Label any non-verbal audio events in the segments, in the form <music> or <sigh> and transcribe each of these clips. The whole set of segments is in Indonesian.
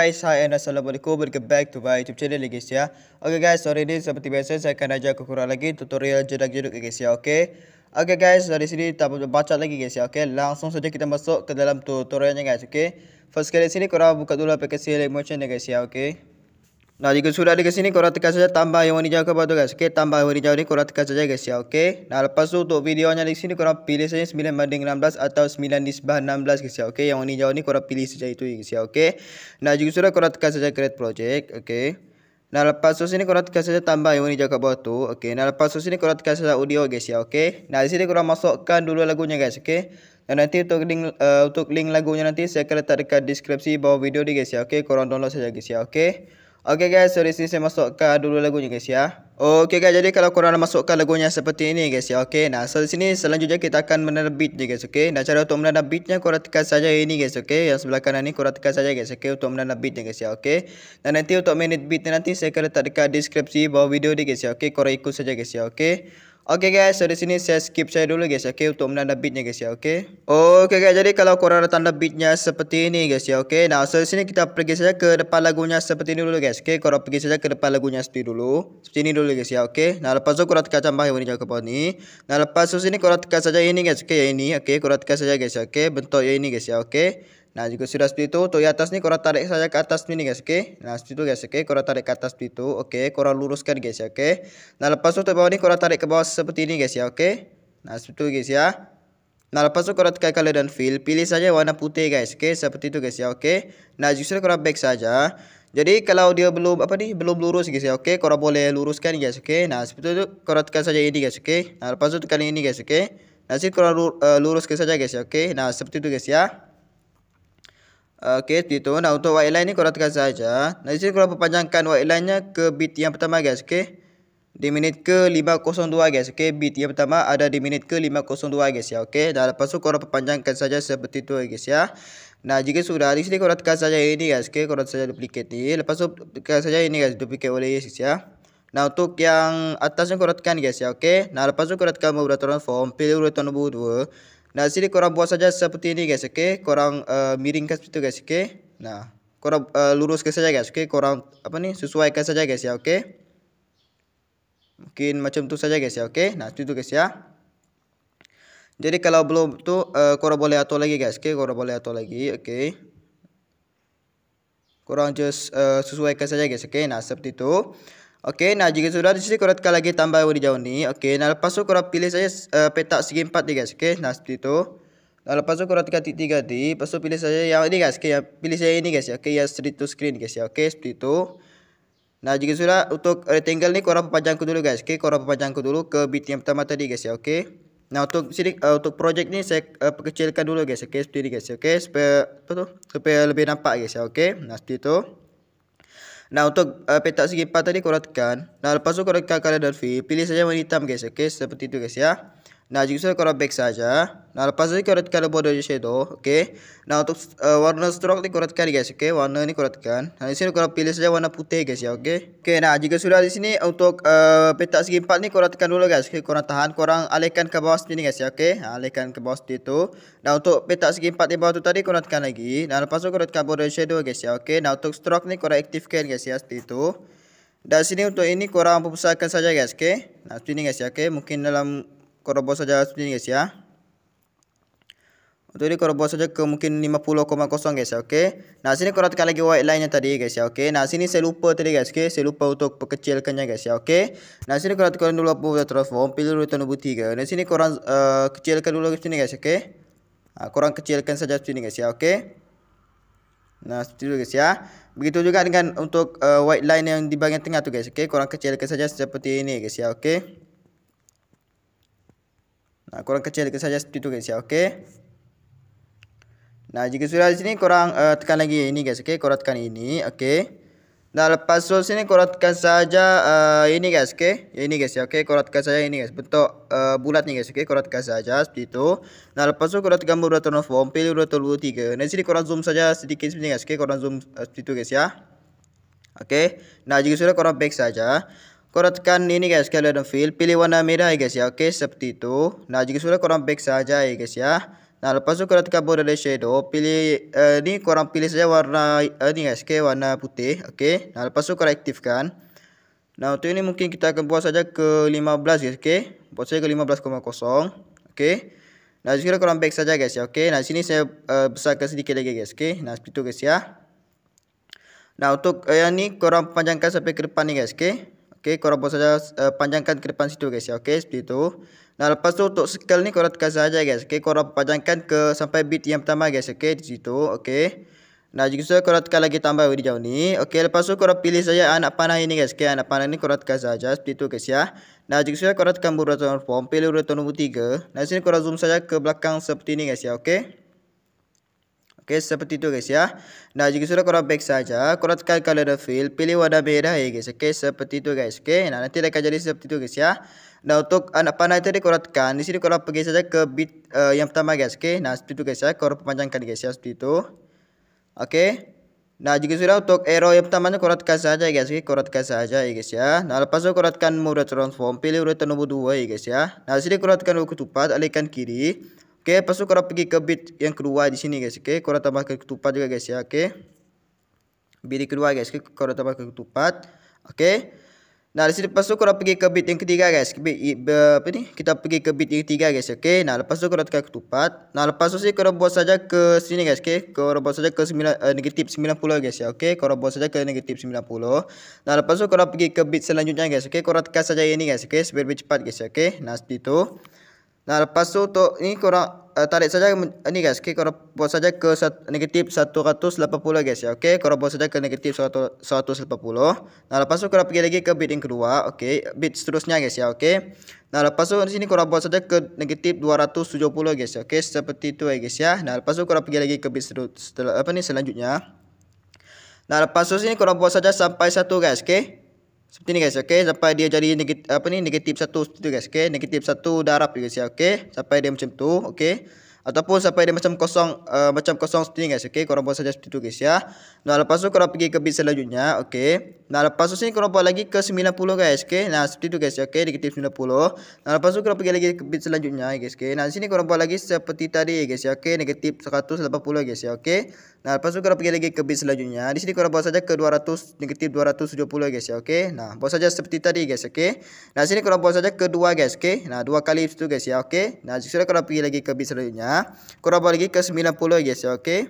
guys, hi and assalamualaikum Welcome back to my youtube channel guys ya Okay guys, hari ini seperti biasa saya akan ajak aku kurang lagi tutorial jeduk-jeduk guys ya, okay Okay guys, dari sini tak perlu baca lagi guys ya, okay Langsung saja kita masuk ke dalam tutorialnya guys, okay First kali sini korang buka dulu aplikasi Lake Motion ya guys ya, okay Nah jika sudah ada ke sini korang tekan saja tambah yang warna hijau ke bawah tu guys. okay tambah warna hijau ni korang tekan saja guys ya. okay. Nah lepas tu untuk videonya di sini korang pilih saja 9 banding 16 atau 9 nisbah 16 guys ya. okay yang warna hijau ni korang pilih saja itu guys ya. okay. Nah jika sudah korang tekan saja create project. okay. Nah lepas tu sini korang tekan saja tambah yang warna hijau ke bawah tu. okay. Nah lepas tu sini korang tekan saja audio guys ya. okay. Nah di sini korang masukkan dulu lagunya guys. okay. Dan nanti untuk link uh, untuk link lagunya nanti saya akan letak dekat deskripsi bawah video ni guys ya. okay Korang download saja guys ya. okay. Okay guys, so di sini saya masukkan dulu lagunya guys ya. Okay guys, jadi kalau korang nak masukkan lagunya seperti ini guys ya. Okay, nah so di sini selanjutnya kita akan menanda beat je guys. Okay, nah cara untuk menanda beatnya korang tekan saja ini guys. Okay, yang sebelah kanan ni korang tekan saja guys. Okay, untuk menanda beatnya guys ya. Okay, dan nanti untuk minute beatnya nanti saya akan letak dekat deskripsi bawah video ni guys ya. Okay, korang ikut saja guys ya. Okay. Okay guys, so di sini saya skip saya dulu guys, okay untuk menanda beatnya guys ya, okay. Okay guys, jadi kalau korang ada tanda beatnya seperti ini guys ya, okay. Nah, so di sini kita pergi saja ke depan lagunya seperti ini dulu guys, okay. Kalau pergi saja ke depan lagunya seperti dulu, seperti ini dulu guys ya, okay. Nah, lepas tu korang tekan tambah yang ini jauh ke bawah ni. Nah, lepas tu sini korang tekan saja ini guys, okay, ini, okay. Korang tekan saja guys, ya, okay. Bentuk yang ini guys ya, okay. Nah, jika sudah seperti itu, yang atas nih korang tarik saja ke atas ini guys, oke. Nah, seperti itu guys, oke. Okay? Korang tarik ke atas seperti itu, oke. Okay? Korang luruskan guys ya, oke. Nah, lepas itu ke bawah nih korang tarik ke bawah seperti ini guys ya, oke. Nah, seperti itu guys ya. Nah, lepas itu korang tekan color dan fill, pilih saja warna putih guys, oke. Seperti itu guys ya, oke. Okay? Nah, justru korang back saja. Jadi kalau dia belum apa nih belum lurus guys ya. Oke, kau korang boleh luruskan guys. Oke. Nah, seperti itu korang tekan saja ini guys. Oke. Nah, lepas itu tekan ini guys. Oke. Nah, sih korang eh, luruskan saja guys ya. Oke. Nah, seperti itu guys ya. Okey, itu. Nah, untuk white line ni korang tekan saja. Nah, di sini korang perpanjangkan white line-nya ke bit yang pertama guys, okey. Di minit ke 502 guys, okey. Bit yang pertama ada di minit ke 502 guys ya, okey. Dan lepas tu korang perpanjangkan saja seperti itu guys ya. Nah, jika sudah di sini korang tekan saja ini guys, okey. Korang saja duplicate ni. Lepas tu tekan saja ini guys, duplicate oleh guys ya. Nah, untuk yang atasnya korang tekan guys ya, okey. Nah, lepas tu korang tekan beberapa transform, pilih urutan nombor 2. Nah, sini korang buat saja seperti ini guys, okey. Korang uh, miringkan seperti itu guys, okey. Nah, korang uh, luruskan saja guys, okey. Korang apa ni? Sesuaikan saja guys ya, okey. Mungkin macam tu saja guys ya, okey. Nah, seperti itu guys ya. Jadi kalau belum tu uh, korang boleh atur lagi guys, okey. Korang boleh atur lagi, okey. Korang just uh, sesuaikan saja guys, okey. Nah, seperti itu. Oke, nah jika sudah di sini kuratkan lagi tambah jauh ni. Oke, nah lepas tu kurat pilih saja uh, eh, segi empat nih guys. Oke, nah seperti itu. Nah lepas itu kuratkan titik tiga di, lepas tu pilih saja yang ini guys. Oke, ya pilih saya ini guys. Ya. Oke, ya street to screen guys. Ya. Oke, seperti itu. Nah jika sudah untuk rectangle ni korang panjangku dulu guys. Oke, korang panjangku dulu ke bit yang pertama tadi guys. Ya. Oke. Nah untuk sini uh, untuk project ini saya uh, perkecilkan dulu guys. Oke, seperti ini guys. Ya. Oke, supaya apa tuh? Supaya lebih nampak guys. Ya. Oke, nah seperti itu. Nah untuk uh, petak segi empat tadi korang Nah lepas tu korang tekan color dan fill Pilih saja warna hitam guys Okay seperti itu guys ya Nah jika saya korang back saja. Nah lepas ni kuratkan border di situ, okay. Nah untuk uh, warna stroke ni korang kuratkan guys, okay. Warna ni kuratkan. Nah di sini korang pilih saja warna putih guys ya, okay. Okay. Nah jika sudah di sini untuk uh, petak segi empat ni korang kuratkan dulu guys. Okay. Korang tahan, korang alihkan ke bawah sini guys ya, okay. Nah, alihkan ke bawah sini tu. Nah untuk petak segi empat di bawah tu tadi korang kuratkan lagi. Nah lepas tu kuratkan border shadow guys ya, okay. Nah untuk stroke ni korang aktifkan guys ya, seperti itu. Dan sini untuk ini korang besarkan saja guys, okay. Nah sini ini guys ya, okay. Mungkin dalam Korobos saja seperti ini guys ya. Untuk ini korobos saja ke mungkin 50.0 guys ya. Okey. Nah, sini kau tekan lagi white line-nya tadi guys ya. Okey. Nah, sini saya lupa tadi guys. Okay. saya lupa untuk perkecilkannya guys ya. Okey. Nah, sini kau tekan dulu apa buat transform pilih dulu tanda butir. Nah, sini kau uh, eh, kecilkan dulu seperti ini guys. Okey. Ah, kau orang kecilkan saja seperti ini guys ya. Okey. Nah, seperti itu guys ya. Begitu juga dengan untuk uh, white line yang di bahagian tengah tu guys. Okey, kau kecilkan saja seperti ini guys ya. Okey. Nah, korang kecilkan saja seperti itu guys ya. Okey. Nah, jika sudah di sini korang uh, tekan lagi ini guys. Okey, korang tekan ini. Okey. Nah, lepas tu sini korang tekan saja uh, ini guys. Okey. Ini guys ya. Okey, korang tekan saja ini guys. Bentuk uh, bulat ni guys. Okey, korang tekan saja seperti itu. Nah, lepas tu korang tekan bulat turn off pilih bulat turn off 3. Nah, sini korang zoom saja sedikit sini guys. Okey, korang zoom uh, seperti itu guys ya. Okey. Nah, jika sudah korang back saja. Korotkan ini guys kalau dan fill pilih warna merah ya, guys ya okey seperti itu nah jika sudah korang back saja ya guys ya nah lepas tu korang tekan border shadow pilih uh, ni korang pilih saja warna uh, ni guys ke warna putih okey nah lepas tu korang aktifkan nah untuk ini mungkin kita akan buat saja ke 15 guys okey buat saja ke 15.0 okey nah jika korang back saja guys ya okey nah sini saya uh, besarkan sedikit lagi guys okey nah seperti itu guys ya nah untuk uh, yang ni korang panjangkan sampai ke depan ni guys okey Okey, korang buat saja uh, panjangkan ke depan situ guys ya. Okey, seperti itu. Nah, lepas tu untuk scale ni korang tekan saja guys. Okey, korang panjangkan ke sampai bit yang pertama guys. Okey, di situ. Okey. Nah, jika sudah korang tekan lagi tambah di jauh ni. Okey, lepas tu korang pilih saja anak panah ini guys. Okey, anak panah ni korang tekan saja seperti itu guys ya. Nah, jika sudah korang tekan button form, pilih button nombor 3. Nah, sini korang zoom saja ke belakang seperti ini guys ya. Okey. Oke, seperti itu guys ya. Nah, jika sudah korang back saja, korang tekan color fill, pilih warna merah ya guys. Oke, seperti itu guys. Oke, nah nanti akan jadi seperti itu guys ya. Nah, untuk anak panah tadi korang tekan, di sini korang pergi saja ke bit uh, yang pertama guys. Oke, nah seperti itu guys ya. Korang panjangkan guys ya, seperti itu. Oke. Nah, jika sudah untuk arrow yang pertamanya korang tekan saja guys, oke, korang tekan saja ya guys ya. Nah, lepas itu korang tekan mode transform, pilih urutan nomor 2 ya guys ya. Nah, sini korang tekan ukur tupat, alihkan kiri. Okey, lepas tu korang pergi ke bit yang kedua di sini guys. Okay, Okey, korang tambahkan ketupat juga guys ya. Okay, Bit kedua guys, okay, korang tambahkan ketupat. Okey. Nah, dari sini lepas tu pergi ke bit yang ketiga guys. Bit apa ni? Kita pergi ke bit yang ketiga guys. Okay, Nah, lepas tu korang tekan ketupat. Nah, lepas tu sih korang buat saja ke sini guys. Okay, Korang buat saja ke eh, sembilan uh, negatif 90 guys ya. Okay, Korang buat saja ke negatif 90. Nah, lepas tu korang pergi ke bit selanjutnya guys. Okay, Korang tekan saja ini guys. Okey. Supaya lebih cepat guys. Ya, okay, Nah, seperti itu. Nah, lepas tu untuk ini korang uh, tarik saja ni guys. Oke, ya, korang buat saja ke negatif 180 guys ya. Oke, korang buat saja ke negatif 180. Nah, lepas tu korang pergi lagi ke bit yang kedua. Oke, bit seterusnya guys ya. Oke. Nah, lepas tu di sini korang buat saja ke negatif 270 guys. Ya, oke, seperti itu ya guys ya. Nah, lepas tu korang pergi lagi ke bit seterusnya. apa ni selanjutnya. Nah, lepas tu sini korang buat saja sampai satu guys, oke? Seperti ini guys, oke. Okay? Sampai dia jadi negatif apa nih negatif satu seperti itu guys, oke. Okay? Negatif satu darab juga ya, oke. Okay? Sampai dia macam tu, oke. Okay? ataupun sampai dia macam kosong uh, macam kosong seperti sini guys okey korang buat saja seperti itu guys ya nah lepas tu korang pergi ke bit selanjutnya okey nah lepas tu sini korang buat lagi ke 90 guys okey nah seperti itu guys okey negatif 90 nah lepas tu korang pergi lagi ke bit selanjutnya guys okey nah sini korang buat lagi seperti tadi guys ya okey negatif 180 guys ya okey nah lepas tu korang pergi lagi ke bit selanjutnya di sini korang buat saja ke 200 negatif 270 guys ya okey nah buat saja seperti tadi guys okey nah sini korang buat saja ke 2 guys okey nah dua kali itu guys ya okey nah sekarang korang pergi lagi ke bit selanjutnya setengah Kurang balik ke 90 guys ya okey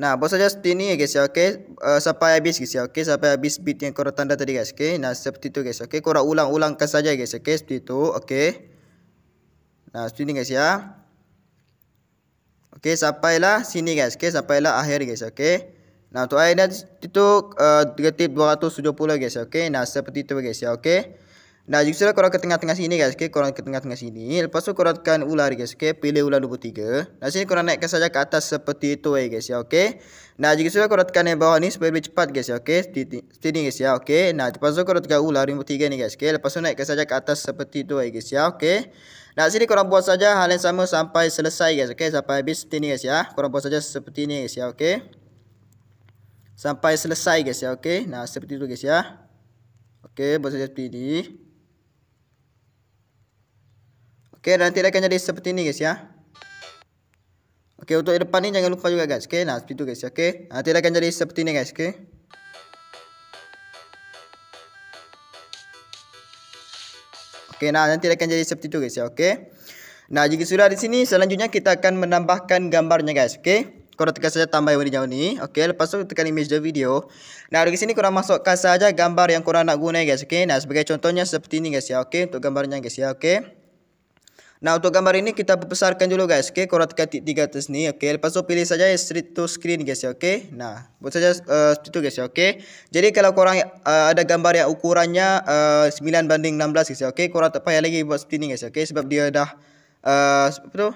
Nah bos saja seperti ini guys ya okey uh, Sampai habis guys ya okey Sampai habis bit yang kau tanda tadi guys okey Nah seperti itu guys okey Korang ulang-ulangkan ulang saja guys okey Seperti itu okey Nah seperti ini guys ya Okey sampailah sini guys okey Sampailah akhir guys okey Nah untuk akhirnya itu uh, Negatif 270 guys ya, okey Nah seperti itu guys ya okey Nah, jika sudah korang ke tengah-tengah sini guys, okay, korang ke tengah-tengah sini. Lepas tu korang tekan ular guys, okay, pilih ular 23. Nah, sini korang naikkan saja ke atas seperti itu eh, guys ya, okey. Nah, jika sudah korang tekan yang bawah ni supaya lebih cepat guys ya, okey. sini guys ya, okey. Nah, lepas tu korang tekan ular 23 ni guys, okay. Lepas tu naikkan saja ke atas seperti itu eh, guys ya, okey. Nah, sini korang buat saja hal yang sama sampai selesai guys, okay, Sampai habis seperti ini guys ya. Korang buat saja seperti ini guys ya, okey. Sampai selesai guys ya, okey. Nah, seperti itu guys ya. Okay, buat saja seperti ini. Oke, nanti akan jadi seperti ini guys ya. Oke, untuk depan ini jangan lupa juga guys. Oke, nah seperti itu guys ya. Oke, nanti akan jadi seperti ini guys. Oke. Oke, nah nanti akan jadi seperti itu guys ya. Oke. Nah, jika sudah di sini, selanjutnya kita akan menambahkan gambarnya guys. Oke. Korang tekan saja tambah yang jauh ni. Okey, lepas tu tekan image the video. Nah, dari sini korang masukkan saja gambar yang korang nak guna guys. Okey, nah sebagai contohnya seperti ini guys ya. Okey, untuk gambarnya guys ya. Okey. Nah untuk gambar ini kita besarkan dulu guys Oke okay? korat katik atas nih Oke okay? lepas itu pilih saja street to screen guys ya Oke okay? Nah buat saja uh, eh, itu guys ya Oke okay? Jadi kalau korang uh, eh, ada gambar yang ukurannya uh, eh, 9 banding 16 guys ya Oke okay? Korang tak payah lagi buat seperti ini guys ya Oke okay? Sebab dia dah uh, Apa tu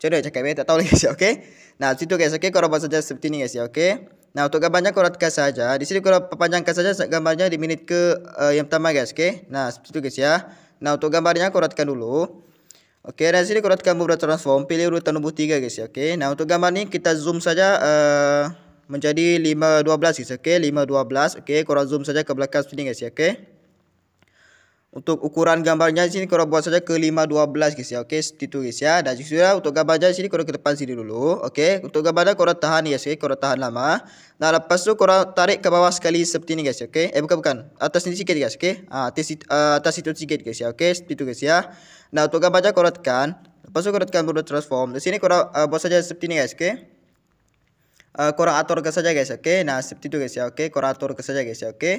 Coba cakap ya tak tahu lagi <laughs> guys ya Oke okay? Nah situ guys Oke okay? korang buat saja seperti ini guys ya Oke okay? Nah untuk gambarnya korang tekan saja Di sini korang panjangkan saja gambarnya di minit ke uh, yang pertama guys Oke okay? Nah seperti itu guys ya Nah untuk gambarnya korang tekan dulu Okey, dan sini korang tekan beberapa transform. Pilih urutan nombor 3 guys. Ya. Okey, nah untuk gambar ni kita zoom saja uh, menjadi 512 guys. Okey, 512. Okey, korang zoom saja ke belakang sini guys. Ya, okey. Untuk ukuran gambarnya sini korang buat saja ke 512 guys. Ya, okey, situ guys ya. Dan sudah untuk gambar jadi sini korang ke depan sini dulu. Okey, untuk gambar dah korang tahan guys. Okay? Korang tahan lama. Nah, lepas tu korang tarik ke bawah sekali seperti ini guys. Okey. Eh bukan bukan. Atas ni sikit guys. Okey. Ah, atas, uh, atas situ sikit guys ya. Okey, situ guys ya. Okay? Nah, untuk baca korotkan, lepas itu korotkan produk transform. Di sini korang uh, eh, buat saja seperti ini guys, oke? Okay? Uh, eh, korang atur ke saja guys, oke? Nah, seperti itu guys ya, oke? Okay? Korang atur ke saja guys ya, oke?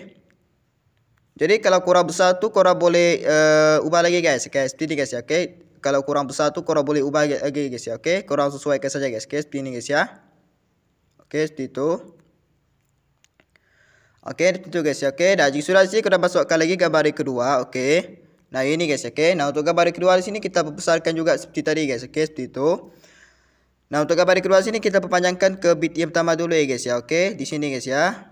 Jadi kalau kurang besar tuh korang boleh uh, ubah lagi guys, oke? Seperti ini guys ya, oke? Kalau kurang besar tuh korang boleh ubah lagi guys ya, oke? Okay? Korang sesuaikan saja guys, oke? Seperti ini guys ya. Oke, okay, seperti itu. Okey, itu guys. Ya, Okey, dah jika sudah sini kita masukkan lagi gambar yang kedua. Okey. Nah ini guys oke. Okay? Nah untuk gambar kedua di sini kita besarkan juga seperti tadi guys oke okay? seperti itu. Nah untuk gambar kedua di sini kita perpanjangkan ke bit yang pertama dulu ya guys ya oke okay? di sini guys ya.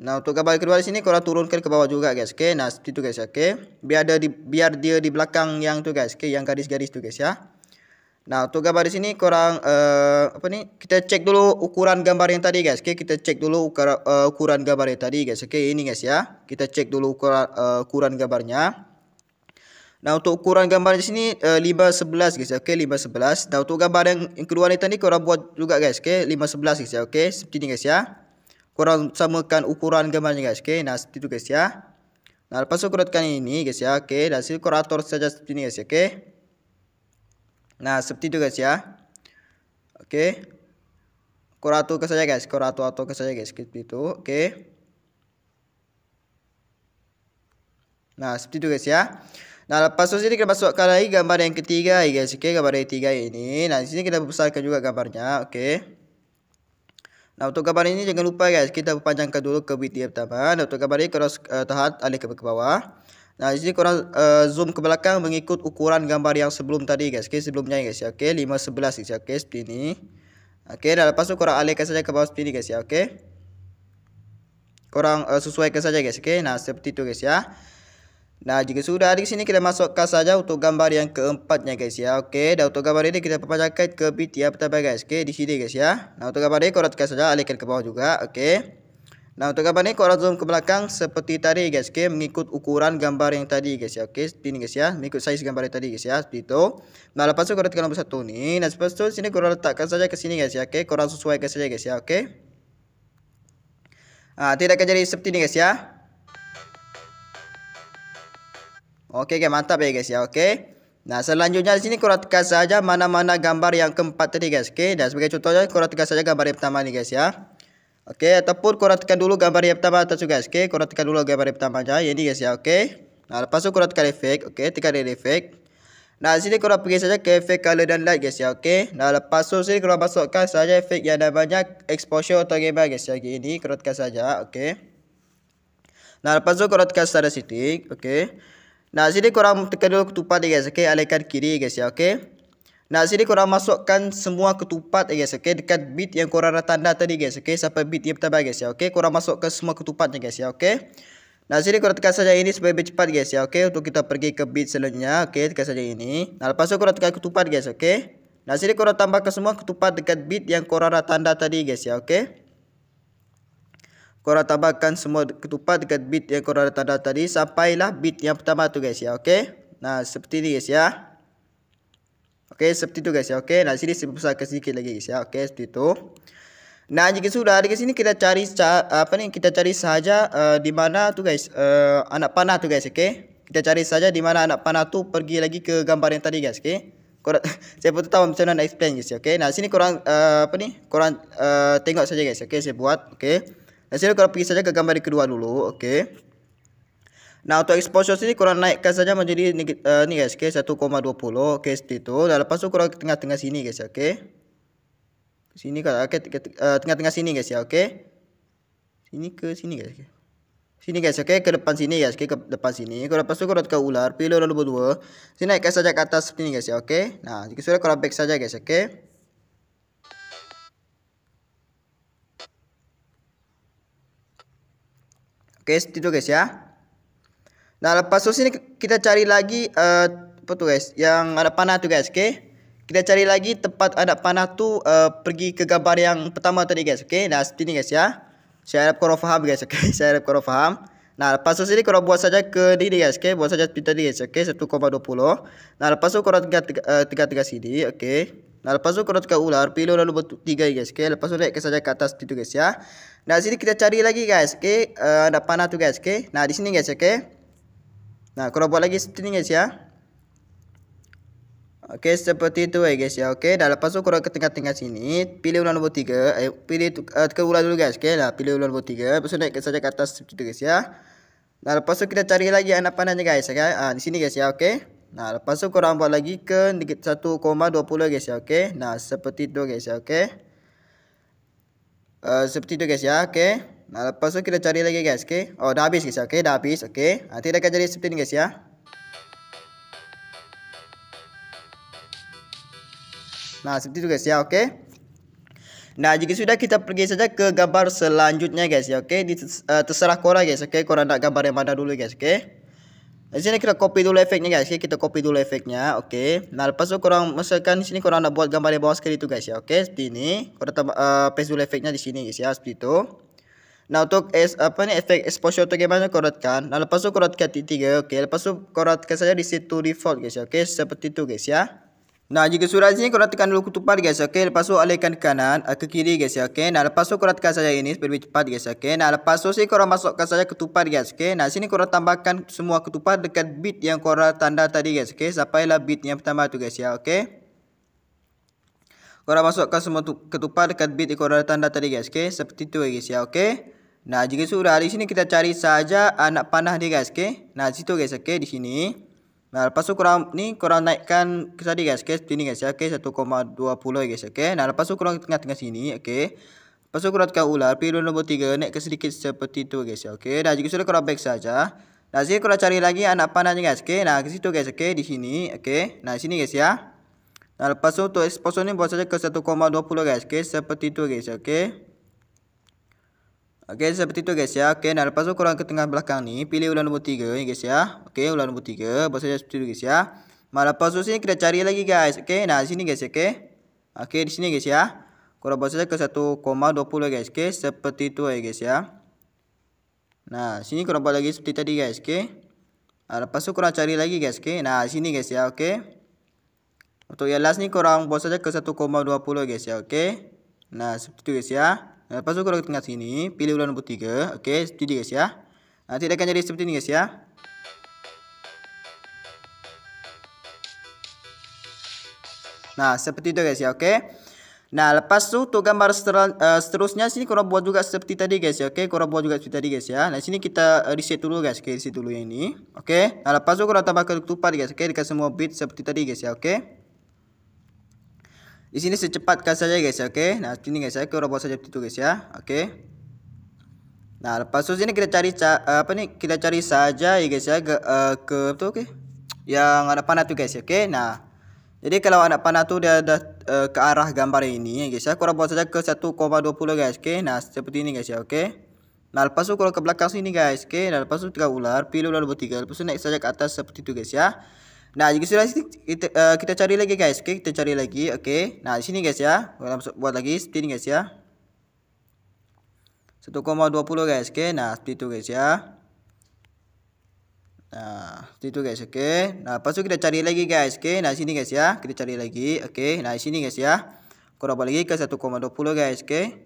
Nah untuk gambar kedua di sini korang turunkan ke bawah juga guys oke. Okay? Nah seperti itu guys oke. Ya, okay? Biar ada di biar dia di belakang yang tuh guys oke okay? yang garis-garis tuh guys ya. Nah untuk gambar di sini korang uh, apa nih kita cek dulu ukuran gambar yang tadi guys oke okay? kita cek dulu ukura, uh, eh, ukuran gambar yang tadi guys oke okay? ini guys ya kita cek dulu ukuran uh, eh, ukuran gambarnya. Nah untuk ukuran gambar di sini uh, eh, 11 guys ya. 5 11 Nah untuk gambar yang, yang kedua ni tadi korang buat juga guys. Okey 11 guys ya. Okey seperti ni guys ya. Korang samakan ukuran gambarnya guys. Okey nah seperti itu guys ya. Nah lepas tu korang tekan ini guys ya. Okey dan sini korang atur saja seperti ni guys ya. Okey. Nah seperti itu guys ya. Okey. Korang atur ke saya guys. Korang atur atur ke saya guys seperti itu. Okey. Nah seperti itu guys ya. Nah, lepas tu sini kita masukkan lagi gambar yang ketiga ya guys. Okey, gambar yang ketiga ini. Nah, di sini kita besarkan juga gambarnya, okey. Nah, untuk gambar ini jangan lupa guys, kita panjangkan dulu ke width dia pertama. Nah, untuk gambar ini korang uh, tahan alih ke, bawah. Nah, di sini korang uh, zoom ke belakang mengikut ukuran gambar yang sebelum tadi guys. Okey, sebelumnya guys ya. Okey, 5 guys. Ya, okey, okay, seperti ini. Okey, dan lepas tu korang alihkan saja ke bawah sini, guys ya. Okey. Korang uh, sesuaikan saja guys. Okey. Nah, seperti itu guys ya. Nah, jika sudah di sini kita masukkan saja untuk gambar yang keempatnya guys ya. Oke, dan untuk gambar ini kita pindahkan ke tiap pertama guys. Oke, di sini guys ya. Nah, untuk gambar ini tekan saja alihkan ke bawah juga. Oke. Nah, untuk gambar ini korang zoom ke belakang seperti tadi guys. Oke, mengikut ukuran gambar yang tadi guys ya. Oke, ini guys ya. Mengikut size gambar yang tadi guys ya. Seperti itu. Nah, lepas itu tekan nombor satu ini Nah, lepas itu sini korang letakkan saja ke sini guys ya. Oke, sesuai sesuaikan saja guys ya. Oke. Nah, tidak akan jadi seperti ini guys ya. Oke, okay, mantap ya guys ya. Oke. Okay. Nah, selanjutnya di sini tegas saja mana-mana gambar yang keempat tadi guys. Oke, okay. dan sebagai contohnya tegas saja gambar yang pertama nih guys ya. Oke, okay. ataupun tekan dulu gambar yang pertama atas guys. Oke, okay. tekan dulu gambar yang pertama aja ini guys ya. Oke. Okay. Nah, lepas itu tekan efek. Oke, okay. tekan efek. Nah, di sini korang pergi saja ke efek color dan light guys ya. Oke. Nah, lepas tu sini korang masukkan saja efek yang ada banyak exposure atau gambar guys ya. Ini korang tekan saja. Oke. Nah, lepas tu korang tekan Oke. setting. Okay. Nah, sini korang tekan dulu ketupat ya guys. Okey, alihkan kiri guys ya. Okey. Nah, sini korang masukkan semua ketupat ya guys. Okey, dekat bit yang korang dah tanda tadi guys. Okey, sampai bit yang bertambah guys ya. Okey, korang masukkan semua ketupatnya guys ya. Okey. Nah, sini korang tekan saja ini supaya lebih cepat guys ya. Okey, untuk kita pergi ke bit selanjutnya. Okey, tekan saja ini. Nah, lepas tu korang tekan ketupat guys. Okey. Nah, sini korang tambahkan semua ketupat dekat bit yang korang dah tanda tadi guys ya. Okey korang tambahkan semua ketupat dekat bit yang korang tanda tadi sampailah bit yang pertama tu guys ya okey nah seperti ni guys ya okey seperti tu guys ya okey nah sini saya besarkan sedikit lagi guys ya okey seperti tu nah jika sudah di sini kita cari apa ni kita cari saja uh, di mana tu guys uh, anak panah tu guys okey kita cari saja di mana anak panah tu pergi lagi ke gambar yang tadi guys okey korang <laughs> saya pun tahu macam mana nak explain guys ya, okay. nah sini korang uh, apa ni korang uh, tengok saja guys okay. saya buat okay. Dan sini kalau pergi saja ke gambar yang kedua dulu, okay. Nah, untuk exposure sini kurang naikkan saja menjadi ni, uh, eh, ni guys, okay? 1.20, okay? seperti itu. Dan lepas tu kurang tengah-tengah sini guys, ya, okey. Sini kalau okay, eh, tengah-tengah sini guys ya, okey. Sini ke sini guys. Okay. Sini guys, okay? ke depan sini guys, okay? ke depan sini. Kalau lepas tu kurang tekan ular, pilih lalu berdua. Sini naikkan saja ke atas seperti ini guys ya, okey. Nah, jika sudah kurang back saja guys, okay? Oke, itu guys ya. Nah, lepas itu sini kita cari lagi uh, apa tuh guys? Yang ada panah tuh guys, oke? Kita cari lagi tempat ada panah tuh eh, uh, pergi ke gambar yang pertama tadi guys, oke? Nah, seperti ini guys ya. Saya harap korang faham guys, oke? <laughs> Saya harap korang faham. Nah, lepas itu sini korang buat saja ke diri guys, oke? Buat saja seperti tadi guys, oke? Okay? 1,20. Nah, lepas itu korang tinggal tiga, tiga, tiga sini, oke? Nah, lepas tu korang tekan ular, pilih lalu betul tiga guys. Okay, lepas tu naikkan saja ke atas itu guys ya. Nah, sini kita cari lagi guys. Okay, uh, eh, ada panah tu guys. Okay, nah di sini guys, okay. Nah, korang buat lagi seperti ini guys ya. Okay, seperti itu eh guys ya. Okay, dah lepas tu korang ke tengah-tengah sini. Pilih ular nombor tiga. Eh, pilih uh, eh, tekan ular dulu guys. Okay, nah pilih ular nombor tiga. Lepas tu naikkan saja ke atas seperti itu guys ya. Nah, lepas tu kita cari lagi anak panahnya guys. Okay, ya, uh, ah, di sini guys ya. Okay. Nah, lepas tu korang buat lagi ke 1,20 guys ya, okey. Nah, seperti tu guys ya, okey. Uh, seperti tu guys ya, okey. Nah, lepas tu kita cari lagi guys, okey. Oh, dah habis guys ya, okey. Dah habis, okey. Nanti dah akan jadi seperti ni guys ya. Nah, seperti tu guys ya, okey. Nah, jika sudah kita pergi saja ke gambar selanjutnya guys ya, okey. Di uh, terserah korang guys, okey. Korang nak gambar yang mana dulu guys, okey. Di sini kita copy dulu efeknya guys. Kita copy dulu efeknya. Oke. Okay. Nah, lepas itu korang misalkan di sini korang nak buat gambar di bawah sekali itu guys ya. Oke, okay, seperti ini. Korang uh, eh, paste dulu efeknya di sini guys ya, seperti itu. Nah, untuk es, apa nih efek exposure itu gimana korotkan. Nah, lepas itu korot ke tiga. Oke, okay. lepas itu korot saja di situ default guys ya. Oke, seperti itu guys ya. Nah, jika surat sini korang tekan dulu kutupan guys, okey. Lepas tu alihkan ke kanan, eh, ke kiri guys, ya, okey. Nah, lepas tu korang tekan saja ini supaya lebih cepat guys, ya, okey. Nah, lepas tu sini korang masukkan saja ketupat guys, okey. Nah, sini korang tambahkan semua ketupat dekat bit yang korang tanda tadi guys, okey. Sampailah bit yang pertama tu guys ya, okey. Korang masukkan semua ketupat dekat bit yang korang tanda tadi guys, okey. Seperti itu guys ya, okey. Nah, jika sudah di sini kita cari saja anak panah dia guys, okey. Nah, situ guys, okey di sini. Nah, lepas tu korang ni korang naikkan ke tadi guys. Okey, sini guys ya. Okey, 1.20 guys. Okey. Nah, lepas tu korang tengah-tengah sini, okey. Lepas tu korang tekan ular pilihan nombor 3 naik ke sedikit seperti tu guys ya. Okey. Dah jika sudah korang back saja. Nah, sini korang cari lagi anak panahnya guys. Okey. Nah, ke situ guys. Okey, di sini. Okey. Nah, sini guys ya. Nah, lepas tu untuk exposure ni buat saja ke 1.20 guys. Okey, seperti tu guys. Okey. Oke, seperti itu guys ya. Oke, nah lepas ukuran ke tengah belakang nih, pilih ulang nomor 3 ya guys ya. Oke, ulang nomor 3, saja seperti itu guys ya. Nah, lepas itu sini kita cari lagi guys. Oke, nah di sini guys, oke. Oke, di sini guys ya. Kurang saja ke 1,20 guys, oke. Seperti itu ya guys ya. Nah, sini kurang lagi seperti tadi guys, oke. Nah, lepas itu kurang cari lagi guys, oke. Nah, di sini guys ya, oke. Untuk yang last nih kurang saja ke 1,20 guys ya, oke. Nah, seperti itu guys ya. Nah, kalau kita tengah sini, pilih ulang nomor 3. Oke, seperti ini guys ya. Nah, tidak akan jadi seperti ini guys ya. Nah, seperti itu guys ya, oke. Nah, lepas tu untuk gambar eh, seterusnya sini kurang buat juga seperti tadi guys ya, oke. Kurang buat juga seperti tadi guys ya. Nah, sini kita eh, reset dulu guys, oke, reset dulu yang ini. Oke. Nah, lepas itu kurang tambah ketupat guys, oke, Dekat semua bit seperti tadi guys ya, oke. Di sini secepat saja guys ya, oke. Okay? Nah, ini guys saya ke robot saja itu guys ya. Oke. Okay? Nah, lepas ini kita cari eh, apa nih? Kita cari saja ya guys ya ke, uh, ke tuh oke. Okay? Yang ada panah tuh guys ya, oke. Okay? Nah, jadi kalau anak panah tuh dia ada uh, eh, ke arah gambar ini ya guys ya. kau robot saja ke 1,20 guys, oke. Okay? Nah, seperti ini guys ya, oke. Okay? Nah lepas itu kalau ke belakang sini guys Oke okay? Nah lepas itu tiga ular Pilih ular bertiga Lepas itu naik saja ke atas seperti itu guys ya Nah, jika sudah kita, uh, kita cari lagi guys. Oke, kita cari lagi. Oke. Nah, di sini guys ya. Kita buat lagi seperti ini guys ya. 1,20 guys. Oke. Nah, seperti itu guys ya. Nah, seperti itu guys. Oke. Nah, pasu kita cari lagi guys. Oke. Nah, di sini guys ya. Kita cari lagi. Oke. Nah, di sini guys ya. Kurang lagi ke 1,20 guys. Oke.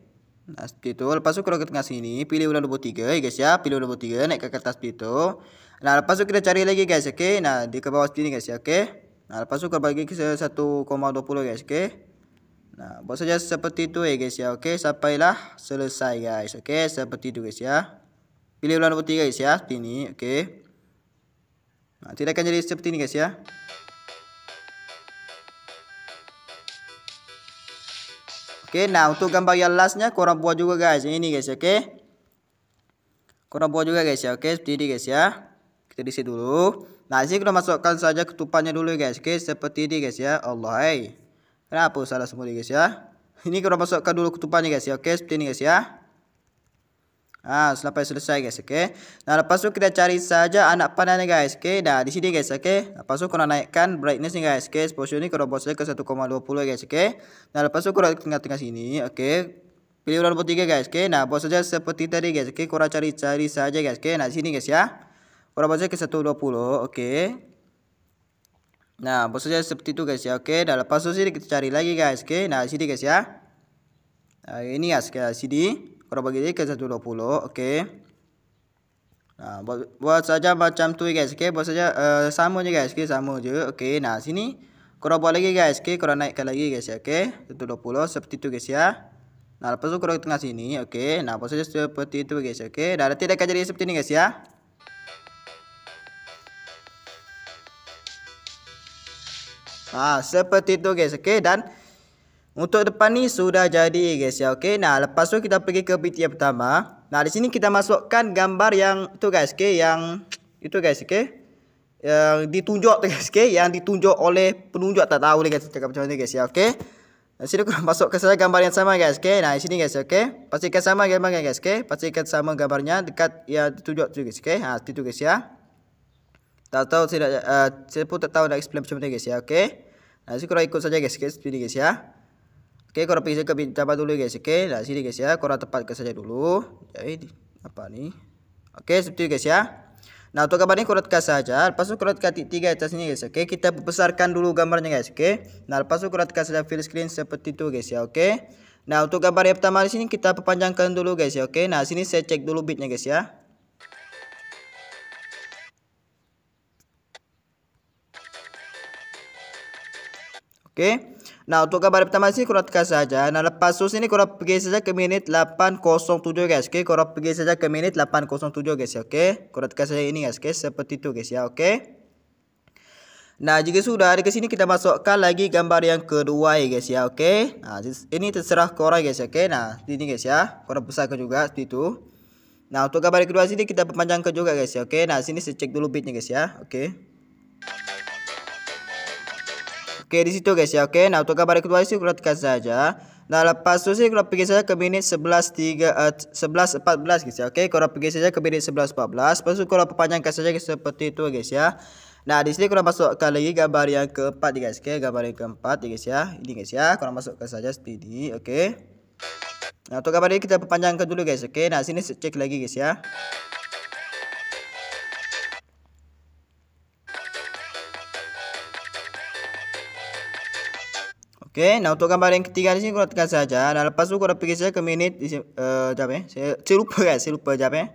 Nah, seperti itu. Lepas itu kalau ke tengah sini, pilih ulang 23 ya, guys ya. Pilih ulang 23 naik ke kertas seperti itu. Nah, lepas itu kita cari lagi guys, oke. Nah, di ke bawah sini guys, oke. Nah, lepas itu kita bagi ke 1,20 guys, oke. Nah, buat saja seperti itu ya eh, guys ya, oke. Sampailah selesai guys, oke. Seperti itu guys ya. Pilih bulan putih guys ya, sini, ini, Nah, tidak akan jadi seperti ini guys ya. Oke, nah untuk gambar yang lastnya korang buat juga guys. Ini guys, oke. Okay? Korang buat juga guys ya, oke. Seperti ini guys ya kita diisi dulu nah sini kita masukkan saja ketupannya dulu guys oke seperti ini guys ya Allah hey. kenapa salah semua ini guys ya ini kita masukkan dulu ketupannya guys ya oke seperti ini guys ya Ah, sampai selesai guys, oke. Okay? Nah, lepas itu kita cari saja anak panahnya guys, oke. Okay? Nah, di sini guys, oke. Okay? Lepas itu kita naikkan brightness nih guys, oke. Okay? ini kita satu koma ke 1,20 guys, oke. Okay? Nah, lepas itu kita tengah-tengah sini, oke. Okay? Pilih urutan 3 guys, oke. Okay? Nah, buat saja seperti tadi guys, oke. Okay? Kurang cari-cari saja guys, oke. Okay? Nah, di sini guys ya berapa bawah ke 120. Oke. Okay. Nah, saja seperti itu guys ya. Oke, okay. nah lepas sini kita cari lagi guys. Oke, okay. nah sini guys ya. Nah, ini ya, guys ke sini kurang bagi ke 120. Oke. Okay. Nah, buat, buat saja macam tu guys. Oke, okay. buat saja uh, sama aja guys. Oke, okay. sama aja Oke, okay. nah sini kurang buat lagi guys. Oke, okay. kurang naikkan lagi guys ya. Oke, okay. 120 seperti itu guys ya. Nah, lepas itu kurang tengah sini. Oke, okay. nah posisinya seperti itu guys. Oke, okay. dan tidak akan jadi seperti ini guys ya. Nah, seperti itu guys. Okey dan untuk depan ni sudah jadi guys ya. Okey. Nah, lepas tu kita pergi ke bit yang pertama. Nah, di sini kita masukkan gambar yang tu guys, okey, yang itu guys, okey. Yang ditunjuk tu guys, okey, yang ditunjuk oleh penunjuk tak tahu ni guys cakap macam mana guys ya. Okey. Di nah, sini aku <laughs> masuk ke sana gambar yang sama guys, okey. Nah, di sini guys, okey. Pastikan sama gambarnya guys, okey. Pastikan sama gambarnya dekat yang ditunjuk tu guys, okey. Ha, situ guys ya tak tahu saya tidak uh, eh, saya pun tak tahu nak explain macam mana guys ya oke nah sini korang ikut saja guys guys sini guys ya oke korang pergi ke Java dulu guys oke nah sini guys ya korang tepatkan saja dulu jadi ya, apa ni? oke seperti itu guys ya Nah untuk gambar ni korang tekan saja. Lepas itu tekan titik tiga atas ini guys. Oke kita besarkan dulu gambarnya guys. Oke. Nah lepas tu korang tekan saja fill screen seperti itu guys ya. Oke. Nah untuk gambar yang pertama di sini kita perpanjangkan dulu guys ya. Oke. Nah sini saya cek dulu bitnya guys ya. Oke. Nah, untuk gambar pertama sini kurang tekan saja. Nah, lepas sus ini kurang pergi saja ke menit 807 guys. Oke, kurang pergi saja ke menit 807 guys ya. Oke. Kurang tekan saja ini guys, oke. Seperti itu guys ya. Oke. Nah, jika sudah di sini kita masukkan lagi gambar yang kedua ya guys ya. Oke. Nah, ini terserah korang guys ya. Oke. Nah, ini guys ya. Korang besarkan juga seperti itu. Nah, untuk gambar kedua sini kita perpanjangkan juga guys ya. Oke. Nah, sini saya cek dulu bitnya guys ya. Oke. Oke, di situ guys ya. Oke, nah untuk gambar kedua itu tekan saja. Nah, lepas itu sih kalau pergi saja ke menit 11 3 sebelas 11 14 eh, guys ya. Oke, kalau pergi saja ke menit 11 14. Pas itu kalau perpanjangkan saja seperti itu guys ya. Nah, di sini kurang masukkan lagi gambar yang keempat guys. Oke, gambar yang keempat ya guys ya. Ini guys ya, kurang masukkan saja seperti ini. Oke. Nah, untuk gambar ini kita perpanjangkan dulu guys. Oke. Nah, sini cek lagi guys ya. Oke, nah untuk gambar yang ketiga di sini tekan saja. Nah lepas itu kurang pergi saja ke minit, uh, jap ya. Saya, saya lupa guys, saya lupa jap ya.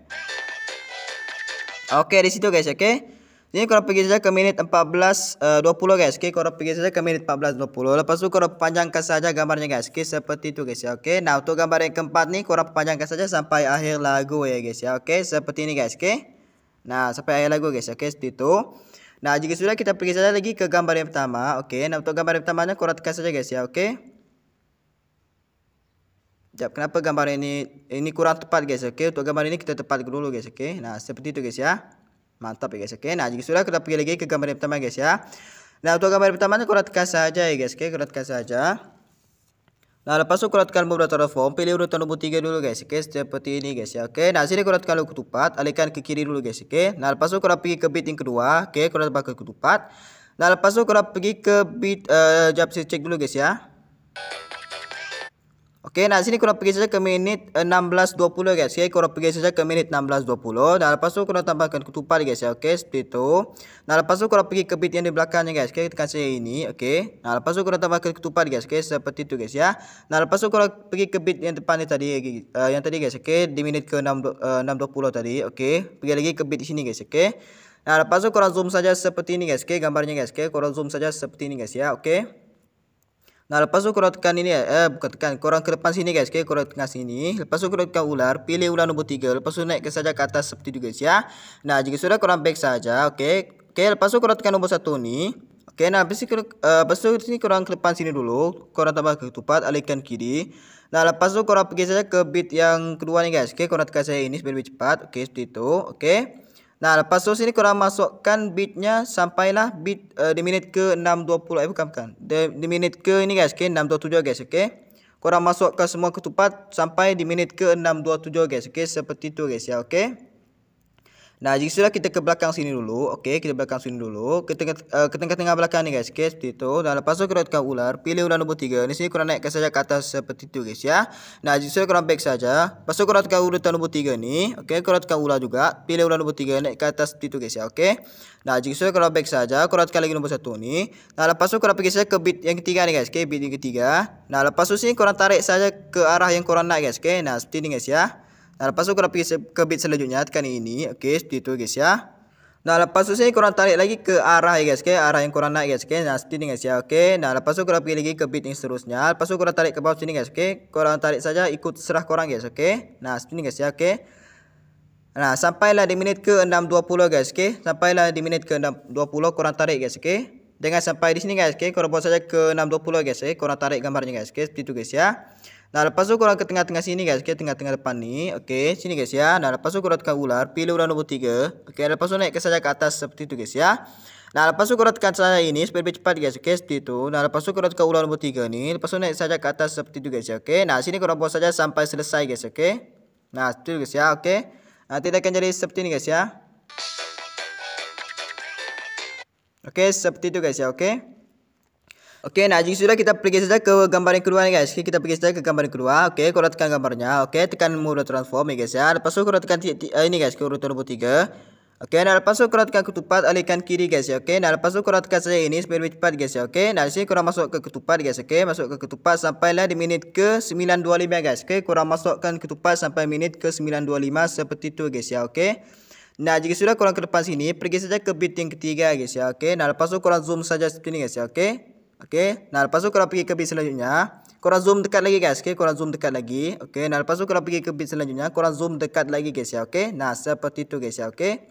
Oke di situ guys, oke. Okay? Ini korang pergi saja ke menit belas eh, uh, 20, guys. Oke, okay, korang pergi saja ke menit puluh. Lepas itu korang panjangkan saja gambarnya guys. Oke, okay, seperti itu guys ya. Oke. Okay. Nah, untuk gambar yang keempat nih korang panjangkan saja sampai akhir lagu ya guys ya. Oke, seperti ini guys. Oke. Nah, sampai akhir lagu guys. Oke, seperti itu. Nah, jika sudah kita pergi saja lagi ke gambar yang pertama. Oke, okay. nah untuk gambar yang pertamanya koratkan saja guys ya, oke. Okay. Jap, kenapa gambar ini ini kurang tepat guys, oke. Okay. Untuk gambar ini kita tepat dulu guys, oke. Okay. Nah, seperti itu guys ya. Mantap ya guys, oke. Okay. Nah, jika sudah kita pergi lagi ke gambar yang pertama guys ya. Nah, untuk gambar yang pertamanya koratkan saja ya guys, oke, okay. koratkan saja. Nah lepas itu kuratkan beberapa reform, Pilih urutan nomor 3 dulu guys Oke seperti ini guys ya Oke nah sini kuratkan lalu ketupat Alihkan ke kiri dulu guys Oke Nah lepas itu kurat pergi ke bit yang kedua Oke kurat pakai ketupat Nah lepas itu kurat pergi ke bit. uh, eh, Jump check dulu guys ya Okey, nak sini korang pergi saja ke minit 16.20 eh, guys. Okey, korang pergi saja ke minit 16.20. Dan lepas tu korang tambahkan ketupat guys ya. Okey, seperti itu. Nah, lepas tu korang pergi ke bit yang di belakangnya guys. Okey, tekan saya ini. Okey. Nah, lepas tu korang tambahkan ketupat guys. Okey, seperti itu guys ya. Nah, lepas tu korang pergi ke bit yang depan ni tadi uh, yang tadi guys. Okey, di minit ke 6 uh, 6.20 tadi. Okey. Pergi lagi ke bit sini guys. Okey. Nah, lepas tu korang zoom saja seperti ini guys. Okey, gambarnya guys. Okey, korang zoom saja seperti ini guys ya. Okey. Nah, lepas tu korang tekan ini eh, eh bukan tekan, kurang ke depan sini guys, oke, korang tengah sini. Lepas tu korang tekan ular, pilih ular nombor 3, lepas tu naik ke saja ke atas seperti itu guys ya. Nah, jika sudah korang back saja, okey. Okey, lepas tu korang tekan nombor 1 ni. Okey, nah habis itu, uh, habis itu sini korang ke depan sini dulu, Korang tambah ke ketupat, alihkan kiri. Nah, lepas tu korang pergi saja ke bit yang kedua ni guys. Oke, korang tekan saya ini supaya lebih cepat. Okey, seperti itu. Okey. Nah, lepas tu sini korang masukkan bitnya sampailah bit uh, di minit ke 620 eh bukan bukan. Di, di minit ke ini guys, ke okey 627 guys, okey. Korang masukkan semua ketupat sampai di minit ke 627 guys, okey seperti tu guys ya, okey. Nah, jadi setelah kita ke belakang sini dulu, oke, kita belakang sini dulu, ke tengah eh, tengah belakang nih guys, oke, okay, seperti itu. Dan lepas itu kita ular, pilih ular nomor tiga Di sini kurang naik saja ke atas seperti itu guys ya. Nah, jadi setelah kurang back saja. Lepas itu kita ke ular nomor 3 nih, oke, okay, kurang ular juga, pilih ular nomor tiga naik ke atas seperti itu guys ya, oke. Okay? Nah, jadi setelah kurang back saja, Kita ke lagi nomor satu nih. Nah, lepas itu kita pergi saja ke bit yang ketiga nih guys, oke, okay, yang ketiga. Nah, lepas itu sini kurang tarik saja ke arah yang kurang naik guys, oke. Okay? Nah, seperti ini guys ya. Nah, lepas tu korang pergi ke bit selanjutnya tekan ini. Okey, seperti tu guys ya. Nah, lepas tu sini korang tarik lagi ke arah ya guys, okay? Arah yang korang nak guys, okay? Nah, seperti ni guys ya, okay? Nah, lepas tu korang pergi lagi ke bit yang seterusnya. Lepas tu korang tarik ke bawah sini guys, okay? Korang tarik saja ikut serah korang guys, okay? Nah, seperti ni guys ya, okay? Nah, sampailah di minit ke 6.20 guys, okay? Sampailah di minit ke 6.20 korang tarik guys, okay? Dengan sampai di sini guys, okay? Korang buat saja ke 6.20 guys, Okey. Korang tarik gambarnya guys, okay? Seperti itu guys ya. Nah, lepas itu korang ke tengah-tengah sini guys. Oke, tengah-tengah depan ni. Oke, sini guys ya. Nah, lepas itu korang ke ular, pilih ular nombor 3. Oke, lepas itu naik ke saja ke atas seperti itu guys ya. Nah, lepas itu korang tekan ini supaya lebih cepat guys. Oke, seperti itu. Nah, lepas itu korang tekan ular nombor 3 ni. Lepas itu naik saja ke atas seperti itu guys ya. Oke. Nah, sini kurang saja sampai selesai guys. Oke. Nah, seperti itu guys ya. Oke. Nah Nanti akan jadi seperti ini guys ya. Oke, seperti itu guys ya. Oke. Oke, nah jika sudah kita pergi saja ke gambar yang kedua nih guys. Kita pergi saja ke gambar yang kedua. Oke, tekan gambarnya. Oke, tekan mode transform ya guys ya. Lepas itu tekan eh, ini guys, ke urut tiga. Oke, nah lepas itu tekan ketupat alihkan kiri guys ya. Oke, nah lepas itu tekan saja ini supaya lebih cepat guys ya. Oke, nah sini kurang masuk ke ketupat guys. Oke, masuk ke ketupat sampailah di menit ke 925 guys. Oke, kurang masukkan ketupat sampai menit ke 925 seperti itu guys ya. Oke. Nah, jika sudah kurang ke depan sini, pergi saja ke bit yang ketiga guys ya. Oke, nah lepas itu kurang zoom saja seperti ini guys ya. Oke. Okey. Nah, lepas tu kalau pergi ke bit selanjutnya, korang zoom dekat lagi guys. Okey, korang zoom dekat lagi. Okey. Nah, lepas tu kalau pergi ke bit selanjutnya, korang zoom dekat lagi guys ya. Okey. Nah, seperti itu guys ya. Okey.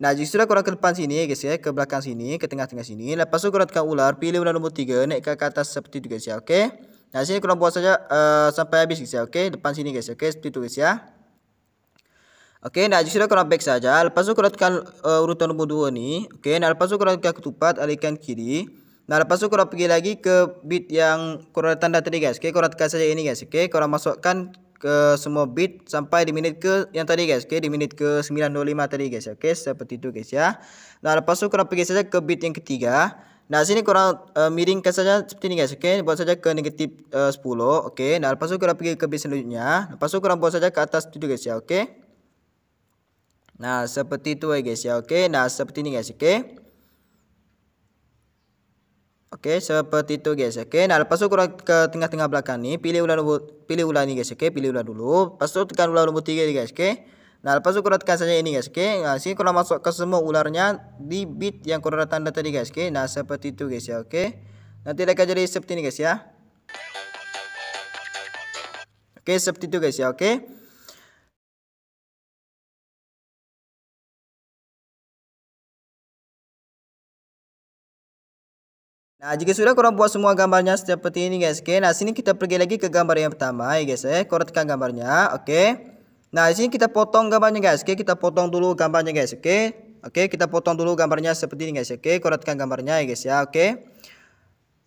Nah, jadi sudah korang ke depan sini guys ya, ke belakang sini, ke tengah-tengah sini. Lepas tu korang tekan ular, pilih ular nombor 3, naik ke atas seperti itu guys ya. Okey. Nah, sini korang buat saja uh, sampai habis guys ya. Okey, depan sini guys. Ya. Okey, seperti itu guys ya. Okey, nah jadi sudah korang back saja. Lepas tu korang tekan uh, urutan nombor 2 ni. Okey, nah lepas tu korang tekan ketupat, alihkan kiri. Nah, lepas itu korang pergi lagi ke bit yang korang tanda tadi guys. Oke, okay, korang tekan saja ini guys. Oke, okay, korang masukkan ke semua bit sampai di minit ke yang tadi guys. Oke, di minit ke 925 tadi guys. Oke, seperti itu guys ya. Nah, lepas itu korang pergi saja ke bit yang ketiga. Nah, sini korang uh, miringkan saja seperti ini guys. Oke, okay? buat saja ke negatif uh, 10. Oke, nah lepas itu korang pergi ke bit selanjutnya. Lepas itu korang buat saja ke atas itu guys ya. Oke. Nah, seperti itu eh, guys ya. Oke, nah seperti ini guys. Oke. Oke, seperti itu guys. Oke, nah lepas itu ke tengah-tengah belakang nih, pilih ular rumput, pilih ular ini guys. Oke, pilih ular dulu. Lepas itu tekan ular rumput tiga guys. Oke. Nah, lepas itu kurang tekan saja ini guys. Oke. Nah, sini kurang masuk ke semua ularnya di bit yang kurang tanda tadi guys. Oke. Nah, seperti itu guys ya. Oke. Nanti akan jadi seperti ini guys ya. Oke, seperti itu guys ya. Oke. Nah, jika sudah korang buat semua gambarnya seperti ini guys, oke. Nah, sini kita pergi lagi ke gambar yang pertama ya guys, eh. Korang gambarnya, oke. Nah, sini kita potong gambarnya guys, oke. Kita potong dulu gambarnya guys, oke. Oke, kita potong dulu gambarnya seperti ini guys, oke. korang tekan gambarnya ya guys ya, oke.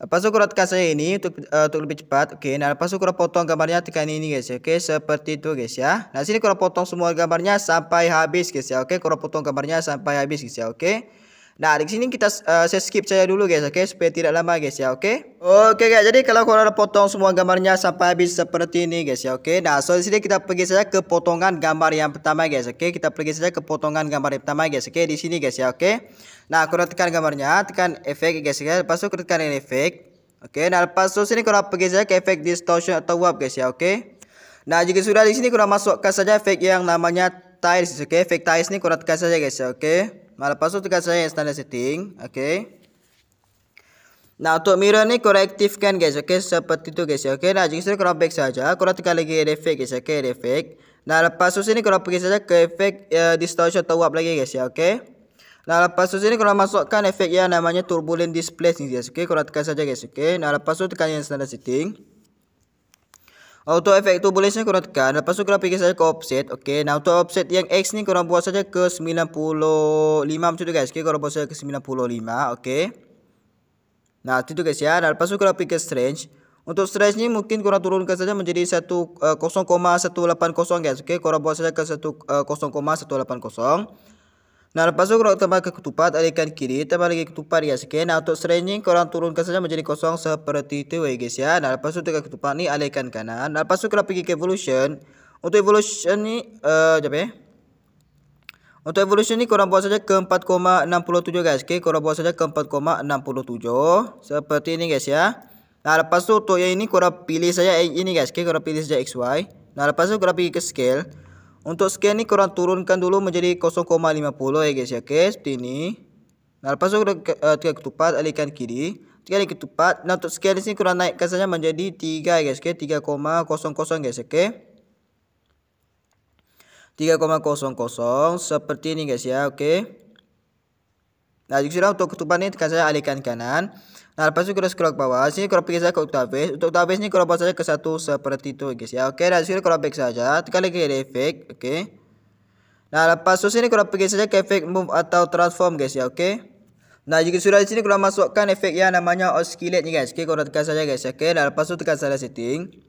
Lepas itu korang saya ini untuk, uh, untuk lebih cepat, oke. Nah, lepas itu korang potong gambarnya tekan ini guys, ya, oke. Seperti itu guys ya. Nah, sini korang potong semua gambarnya sampai habis guys ya, oke. Korang potong gambarnya sampai habis guys ya, oke. Nah, di sini kita uh, saya skip saja dulu guys, oke, okay? supaya tidak lama guys ya, oke. Okay? Oke okay, guys, jadi kalau kalian potong semua gambarnya sampai habis seperti ini guys ya, oke. Okay? Nah, so di sini kita pergi saja ke potongan gambar yang pertama guys, oke. Okay? Kita pergi saja ke potongan gambar yang pertama guys, oke. Okay? Di sini guys ya, oke. Okay? Nah, kalian tekan gambarnya, tekan efek guys ya, pas itu tekan efek. Oke, okay? nah lepas itu sini kalian pergi saja ke efek distortion atau warp guys ya, oke. Okay? Nah, jika sudah di sini kau masukkan saja efek yang namanya tiles, oke. Okay? Efek tiles ini kau tekan saja guys ya, oke. Okay? Malah tu tekan saya standard setting. Okay. Nah untuk mirror ni korektifkan guys. Okay seperti tu guys. Ya, okay. Nah jika saya korang back saja. Korang tekan lagi add effect guys. Ya, okay add effect. Nah lepas tu sini korang pergi saja ke efek uh, ya, distortion atau warp lagi guys. ya, Okay. Nah lepas tu sini korang masukkan efek yang namanya turbulent displacement guys. Okay korang tekan saja guys. Okay. Nah lepas tu tekan yang standard setting. Auto effect itu boleh saya kurangkan. Lepas tu korang pergi saja ke offset. Okay. Nah untuk offset yang X ni korang buat saja ke 95 macam tu guys. Okay. Korang buat saja ke 95. Okay. Nah itu guys ya. Nah lepas tu korang pergi ke strange. Untuk strange ni mungkin korang turunkan saja menjadi 1, uh, 0,180 guys. Okay. Korang buat saja ke 1, uh, 0,180. Nah lepas tu korang tambah ke ketupat alihkan kiri tambah lagi ketupat ya sekian. Nah untuk stranding korang turunkan saja menjadi kosong seperti itu ya eh, guys ya. Nah lepas tu tekan ketupat ni alihkan kanan. Nah lepas tu kalau pergi ke evolution. Untuk evolution ni, eh uh, ya. Untuk evolution ni korang buat saja ke 4,67 guys. okay, korang buat saja ke 4,67 seperti ini guys ya. Nah lepas tu untuk yang ini korang pilih saja ini guys. okay, korang pilih saja XY. Nah lepas tu korang pergi ke scale. Untuk scan ini korang turunkan dulu menjadi 0,50 ya guys ya. guys seperti ini. Nah, lepas itu uh, tiga ketupat alihkan kiri. Tiga alih ketupat. Nah, untuk scan di sini kurang naik saja menjadi 3 ya guys. ya 3,00 guys, oke. 3,00 seperti ini guys ya, oke. Nah, jika sudah untuk ketupat ini tekan alihkan kanan. Nah, lepas tu kita scroll ke bawah. Sini kita pergi saja ke database. Untuk database ni kita buat saja ke satu seperti itu guys ya. Okey, dan sini kita back saja. Tekan lagi ada effect, okey. Nah, lepas tu sini kita pergi saja ke effect move atau transform guys ya, okey. Nah, jika sudah di sini kita masukkan effect yang namanya oscillate ni guys. Okey, kita tekan saja guys, ya, okey. Dan lepas tu tekan saja setting.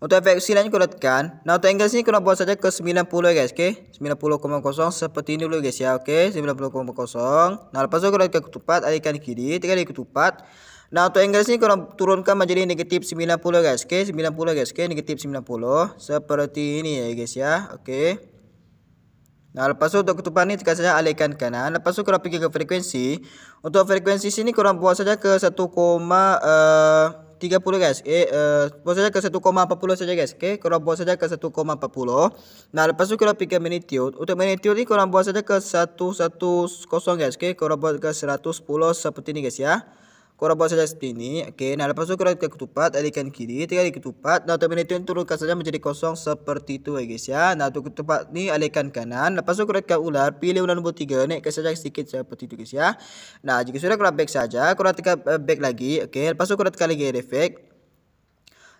Untuk efek kita kuratkan. Nah, untuk angle sini kita buat saja ke 90 ya, guys, oke. Okay? 90,0 seperti ini dulu guys ya, oke. Okay? 90,0 Nah, lepas itu kita ke ketupat Alihkan kanan kiri, Tekan di ketupat. Nah, untuk angle sini kita turunkan menjadi negatif 90 guys, oke. Okay? 90 guys, oke. Okay? Negatif 90 seperti ini ya guys ya, oke. Okay? Nah, lepas itu untuk ketupat ini tekan saja alihkan kanan. Lepas itu kita pergi ke frekuensi. Untuk frekuensi sini kita buat saja ke 1, eh uh, 30 guys. Eh, uh, bawa saja ke 1,40 saja guys. Oke, okay? korang buat saja ke 1,40. Nah, lepas tu korang pergi ke magnitude. Untuk magnitude ni korang buat saja ke 110 guys. Oke, okay? korang buat ke 110 seperti ni guys ya. Korobos saja seperti ini. Oke, nah lepas itu kita ke ketupat, alihkan kiri, tinggal di ketupat. Nah, untuk itu turunkan saja menjadi kosong seperti itu ya guys ya. Nah, untuk ketupat ini alihkan kanan. Lepas itu kita ke ular, pilih ular nomor 3, naik ke saja sedikit seperti itu guys ya. Nah, jika sudah kita back saja, kita tekan eh, back lagi. Oke, lepas itu kita tekan lagi efek,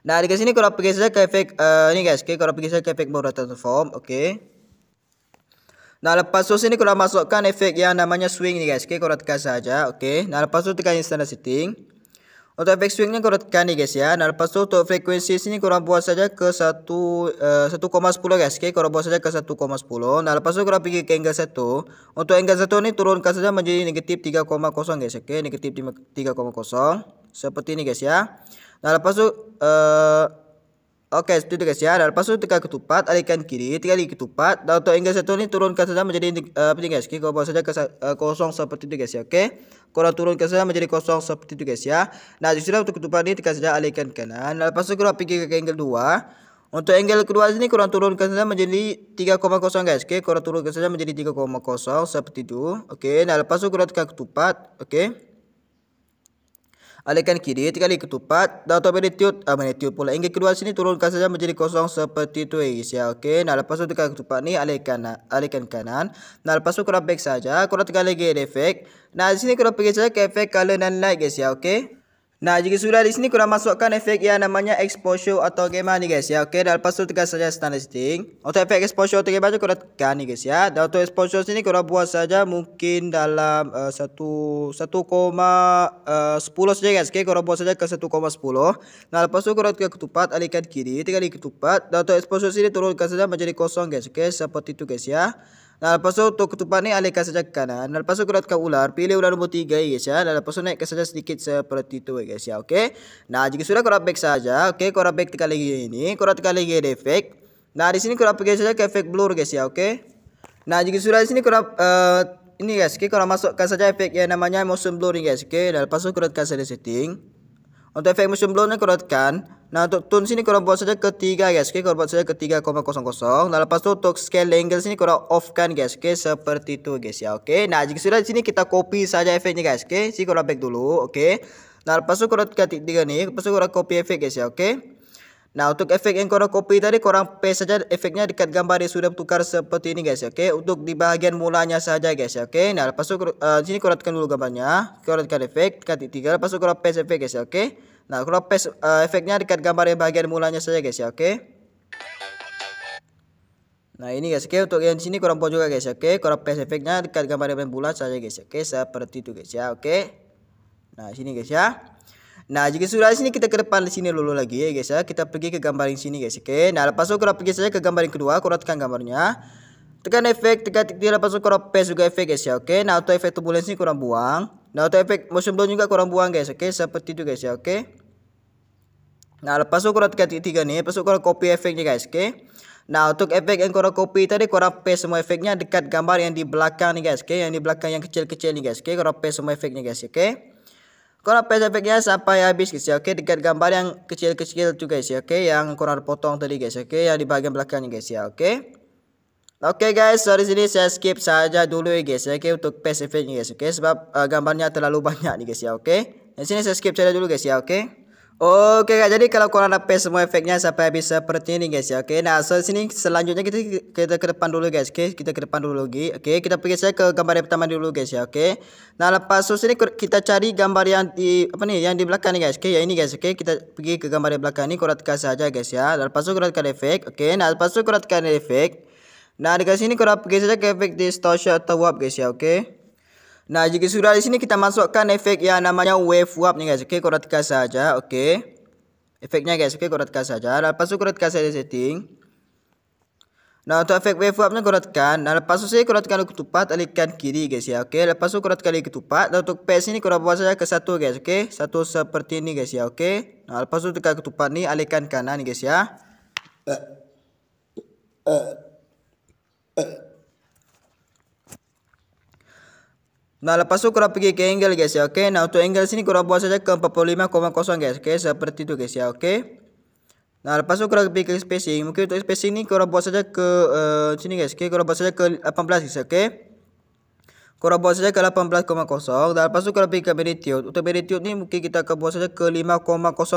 Nah, di sini kalau pergi saja ke efek uh, eh, ini guys, oke, okay, pergi saja ke efek mode transform, oke. Okay. Nah lepas tu sini korang masukkan efek yang namanya swing nih guys. Oke korang tekan saja. Oke. Nah lepas tu tekan standard setting. Untuk efek swingnya korang tekan nih guys ya. Nah lepas tu untuk frekuensi sini korang buat saja ke satu eh, satu koma sepuluh guys. Oke kau korang buat saja ke 1,10. Nah lepas tu korang pergi ke angle satu. Untuk angle 1 ini turunkan saja menjadi negatif tiga koma kosong guys. Oke tiga koma kosong. Seperti ini guys ya. Nah lepas tu. Uh, Oke, seperti itu guys ya. Dan lepas itu tekan ketupat, alihkan kiri, tekan lagi ketupat. Dan untuk angle satu ini turunkan saja menjadi uh, penting guys. Kita bawa saja ke uh, eh, kosong seperti itu guys ya. Oke. Kurang turunkan saja menjadi kosong seperti itu guys ya. Nah, di sini untuk ketupat ini tekan saja alihkan kanan. Dan lepas itu kita pergi ke angle dua. Untuk angle kedua ini kurang turunkan saja menjadi 3,0 guys. Oke, kurang turunkan saja menjadi 3,0 seperti itu. Oke, nah lepas itu kurang tekan ketupat. Oke. alihkan kiri tiga kali ketupat dan atau attitude ah attitude pula Ingat kedua sini turunkan saja menjadi kosong seperti itu guys eh, ya okey nah lepas tu tekan ketupat ni alihkan ah, alihkan kanan nah lepas tu korang back saja korang tekan lagi efek. nah di sini korang pergi saja ke effect color dan light guys ya okey Nah, jika sudah di sini kita masukkan efek yang namanya exposure atau gimana nih guys ya. Oke, dan lepas itu tekan saja standard setting. Untuk efek exposure atau gimana kita tekan nih guys ya. Dan untuk exposure sini kita buat saja mungkin dalam uh, satu koma eh, sepuluh saja guys. Oke, kita buat saja ke satu 1,10. Nah, lepas itu kita tekan ketupat alihkan kiri, tekan di ketupat. Dan untuk exposure sini turunkan saja menjadi kosong guys. Oke, seperti itu guys ya. Dan lepas tu untuk ketupat ni alihkan saja ke kanan. Dan lepas tu kau dapatkan ular. Pilih ular nombor 3 guys ya. Dan lepas tu naikkan saja sedikit seperti tu guys ya. Okey. Nah jika sudah kau back saja. Okey kau back tekan lagi ini. Kau dapat tekan lagi efek. Nah di sini kau dapat pergi saja ke efek blur guys ya. Okey. Nah jika sudah di sini kau uh, eh, ini guys. Okay, kau masukkan saja efek yang namanya motion blur ni guys. Okey. Dan lepas tu kau dapatkan saja setting. Untuk efek musim blown kurangkan. Nah untuk tone sini kurang buat saja ketiga guys. Oke, okay, kurang buat saja ketiga koma kosong kosong. Nah lepas itu untuk scale angle sini kurang off kan guys. Oke, okay, seperti itu guys ya. Oke. Okay. Nah jika sudah sini kita copy saja efeknya guys. Oke, sini kurang back dulu. Oke. Nah lepas itu kurang tiga nih. Lepas itu kurang copy efek guys ya. Oke. Nah untuk efek yang korang copy tadi korang paste saja efeknya dekat gambar dia sudah tukar seperti ini guys ya. oke okay? Untuk di bagian mulanya saja guys ya. oke okay? Nah lepas itu uh, eh, sini korang tekan dulu gambarnya Korang tekan efek dekat tiga lepas itu korang paste efek guys ya. oke okay? Nah korang paste uh, efeknya dekat gambar yang bagian mulanya saja guys ya oke okay? Nah ini guys oke okay? untuk yang sini korang buat juga guys oke okay? Korang paste efeknya dekat gambar yang bulat saja guys oke okay? Seperti itu guys ya oke okay? Nah sini guys ya Nah, jika sudah di sini kita ke depan di sini dulu lagi ya guys ya. Kita pergi ke gambar yang sini guys. Oke. Nah, lepas itu kita pergi saja ke gambar yang kedua, kurang tekan gambarnya. Tekan efek, tekan titik lepas itu kita paste juga efek guys ya. Oke. Nah, untuk efek turbulence ini kurang buang. Nah, untuk efek motion blur juga kurang buang guys. Oke, seperti itu guys ya. Oke. Nah, lepas itu kurang tekan titik tiga nih, lepas itu kita copy efeknya guys. Oke. Nah, untuk efek yang kurang copy tadi kurang paste semua efeknya dekat gambar yang di belakang nih guys. Oke, yang di belakang yang kecil-kecil nih guys. Oke, kurang paste semua efeknya guys. Oke. Kalau efeknya sampai habis guys ya. Oke, dekat gambar yang kecil-kecil juga guys ya. Oke, yang kurang potong tadi guys. Ya? Oke, yang di bagian belakangnya guys ya. Oke. Oke guys, sorry sini saya skip saja dulu ya guys. Oke, untuk paste guys. Oke, sebab uh, gambarnya terlalu banyak nih guys ya. Oke. Di sini saya skip saja dulu guys ya. Oke. <laughs> Oke kak, jadi kalau kurang dapet semua efeknya sampai habis seperti ini guys ya. Oke, nah so sini selanjutnya kita kita ke depan dulu guys. Oke, kita ke depan dulu lagi. Oke, kita pergi saja ke gambar yang pertama dulu guys ya. Oke. Nah, lepas so sini kita cari gambar yang di apa nih yang di belakang nih guys. Oke, ya ini guys. Oke, kita pergi ke gambar di belakang ini kuratkan saja guys ya. Lepas itu kuratkan efek. Oke, nah lepas itu kuratkan efek. Nah, di sini kurang pergi saja ke efek distortion atau warp guys ya. Oke. Nah, jika sudah di sini kita masukkan efek yang namanya wave warp nih guys. Oke, okay, tekan saja. Oke. Efeknya guys, oke okay, tekan saja. Nah, lepas itu tekan saja setting. Nah, untuk efek wave warp-nya warpnya tekan. Nah, lepas itu saya tekan ke ketupat alihkan kiri guys ya. Oke, okay. lepas itu tekan ke ketupat. Dan nah, untuk PS ini korot buat saja ke satu guys. Oke, satu seperti ini guys ya. Oke. Okay. Nah, lepas itu tekan ketupat nih alihkan kanan guys ya. Uh, uh, uh. Nah lepas tu korang pergi ke angle guys ya okay. Nah untuk angle sini korang buat saja ke 45.0 guys okay. Seperti itu guys ya okay. Nah lepas tu korang pergi ke spacing. Mungkin untuk spacing ni korang buat saja ke uh, sini guys okay. Korang buat saja ke 18 guys okay. Korang buat saja ke 18,0 dan lepas tu kalau pergi ke magnitude. Untuk magnitude ni mungkin kita akan buat saja ke 5,0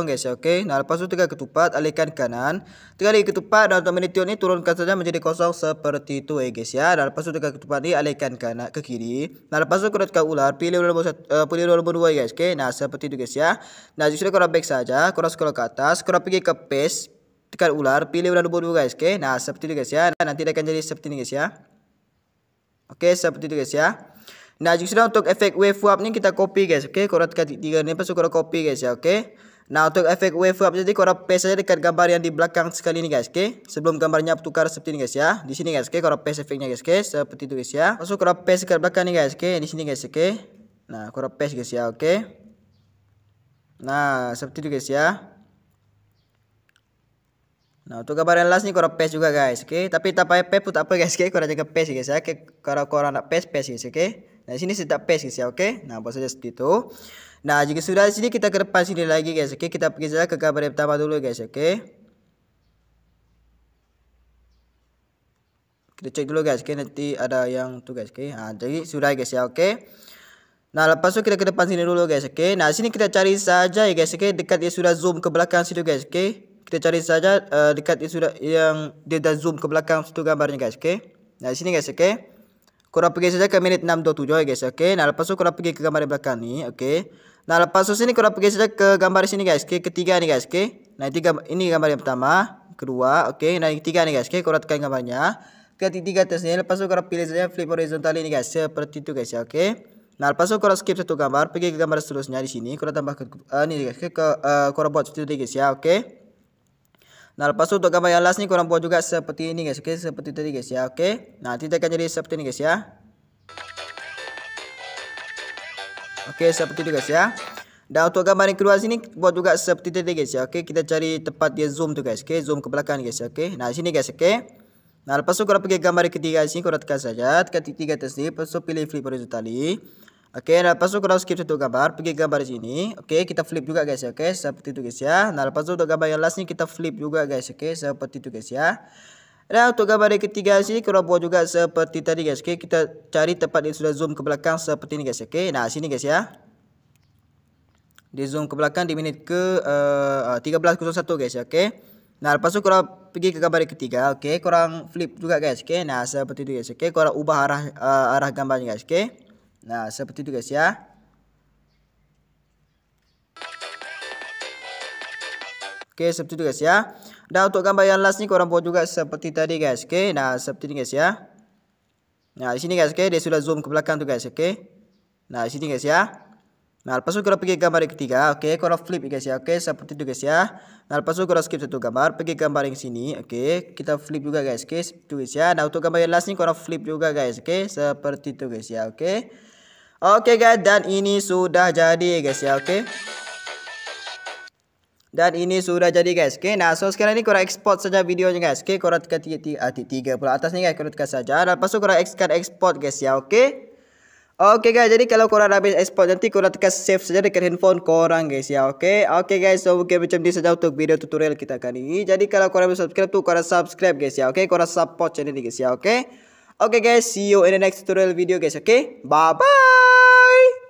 guys ya. Okey. Nah lepas tu tekan ketupat alihkan kanan. Tekan lagi ketupat dan untuk magnitude ni turunkan saja menjadi kosong seperti itu eh guys ya. Dan lepas tu tekan ketupat ni alihkan kanan ke kiri. Nah lepas tu korang tekan ular pilih ular nombor uh, pilih ular nombor 2 guys. Okey. Nah seperti itu guys ya. Nah justru korang back saja korang scroll ke atas korang pergi ke paste tekan ular pilih ular nombor 2 guys. Okey. Nah seperti itu guys ya. Nah, nanti dia akan jadi seperti ini guys ya. Oke, okay, seperti itu guys ya. Nah jadi sudah untuk efek wave up ini kita copy guys oke okay? korang tekan tiga ini pas korang copy guys ya oke Nah untuk efek wave up jadi korang paste saja dekat gambar yang di belakang sekali ini guys oke Sebelum gambarnya tukar seperti ini guys ya Di sini guys oke okay? korang paste efeknya guys oke Seperti itu guys ya Masuk korang paste ke belakang nih guys oke Di sini guys oke Nah korang paste guys ya oke Nah seperti itu guys ya Nah untuk gambar yang last ni korang paste juga guys oke Tapi tak payah paste tak apa guys oke okay? Korang jangan paste guys ya okay? Kalau korang nak paste paste guys oke Nah, sini saya tak paste guys ya, okey. Nah, buat saja seperti itu. Nah, jika sudah sini kita ke depan sini lagi guys, okey. Kita pergi saja ke gambar pertama dulu guys, okey. Kita cek dulu guys, okey. Nanti ada yang tu guys, okey. Ha, jadi sudah guys ya, okey. Nah, lepas tu kita ke depan sini dulu guys, okey. Nah, sini kita cari saja ya guys, okey. Dekat dia sudah zoom ke belakang situ guys, okey. Kita cari saja uh, dekat dia sudah yang dia dah zoom ke belakang situ gambarnya guys, okey. Nah, sini guys, okey. pergi saja ke menit 627 ya guys, oke. Okay? Nah, lepas itu pergi ke gambar di belakang nih, oke. Okay? Nah, lepas itu sini pergi saja ke gambar di sini guys, okay? ketiga nih guys, oke. Okay? Nah, ini gambar, yang pertama, kedua, oke. Okay? Nah, yang ketiga nih guys, oke. Okay? tekan gambarnya. Ketiga atasnya, lepas itu korang pilih saja flip horizontal ini guys, seperti itu guys ya, oke. Okay? Nah, lepas itu kurang skip satu gambar, pergi ke gambar seterusnya di sini, kurang tambah eh, ke uh, ini guys, ke, ke uh, kurang buat seperti itu guys ya, oke. Okay? Nah lepas itu untuk gambar yang last ni korang buat juga seperti ini guys. Oke okay? seperti tadi guys ya. Oke. Okay? Nah kita akan jadi seperti ini guys ya. Oke seperti itu guys ya. Dan untuk gambar yang keluar sini buat juga seperti tadi guys ya. Oke kita cari tempat dia zoom tu guys. Oke zoom ke belakang guys. ya. Oke. Nah sini guys. Oke. Nah lepas itu korang pergi gambar yang ketiga sini korang tekan saja. Tekan tiga atas ni. Lepas itu pilih flip horizontally. Oke, nah lepas itu kalau skip satu gambar, pergi gambar di sini. Oke, kita flip juga guys ya. Oke, seperti itu guys ya. Nah, lepas itu untuk gambar yang last ini kita flip juga guys. Oke, seperti itu guys ya. Nah, untuk gambar yang ketiga sih kalau buat juga seperti tadi guys. Oke, kita cari tempat yang sudah zoom ke belakang seperti ini guys. Oke, nah sini guys ya. Di zoom ke belakang di menit ke uh, eh, 13.01 guys ya. Oke. Nah, lepas itu kalau pergi ke gambar yang ketiga, oke. Okay. orang flip juga guys, oke. Okay. Nah, seperti itu guys, oke. Okay. kurang ubah arah uh, arah gambarnya guys, oke. Okay. Nah, seperti itu guys ya. Oke, seperti itu guys ya. Nah, untuk gambar yang last nih korang buat juga seperti tadi guys. Oke, nah seperti ini guys ya. Nah, di sini guys, oke, dia sudah zoom ke belakang tuh guys, oke. Nah, di sini guys ya. Nah, lepas itu korang pergi gambar yang ketiga, oke, okay. korang flip guys ya, oke, seperti itu guys ya. Nah, lepas itu korang skip satu gambar, pergi gambar yang sini, oke, kita flip juga guys, oke, seperti itu guys ya. Nah, untuk gambar yang last ini korang flip juga guys, oke, seperti itu guys ya, oke. Okey guys dan ini sudah jadi guys ya okey. Dan ini sudah jadi guys. Okey. Nah, so sekarang ni korang export saja videonya guys. Okey, korang tekan titik tiga, ah, tiga, tiga pula atas ni guys, kau tekan saja. Dan lepas tu korang tekan export guys ya, okey. Okey guys, jadi kalau korang dah habis export nanti korang tekan save saja dekat handphone orang guys ya, okey. Okey guys, so mungkin macam ni saja untuk video tutorial kita kali ini. Jadi kalau kau belum subscribe tu korang subscribe guys ya, okey. Korang support channel ni guys ya, okey. Oke okay guys, see you in the next tutorial video guys, oke? Okay? Bye-bye!